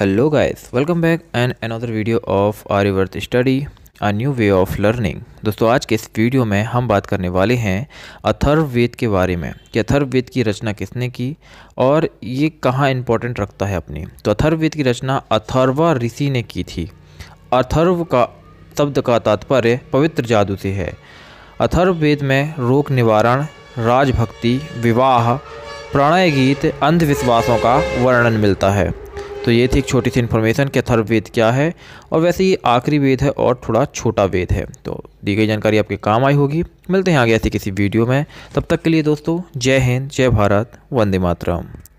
hello guys welcome back and another video of Aryavarth study a new way of learning दोस्तों आज के इस video में हम बात करने वाले हैं अथर्ववेद के बारे में कि अथर्ववेद की रचना किसने की और ये कहाँ इम्पोर्टेंट रखता है अपनी तो अथर्ववेद की रचना अथर्वा ऋषि ने की थी अथर्व का शब्द का तात्पर्य पवित्र जादू से है अथर्ववेद में रोग निवारण राजभक्ति विवाह प्रणय गीत अंधविश्वासों का वर्णन मिलता है तो ये थी एक छोटी सी इन्फॉर्मेशन कि अथर्ववेद क्या है और वैसे ये आखिरी वेद है और थोड़ा छोटा वेद है तो दी गई जानकारी आपके काम आई होगी मिलते हैं आगे ऐसी किसी वीडियो में तब तक के लिए दोस्तों जय हिंद जय भारत वंदे मातरम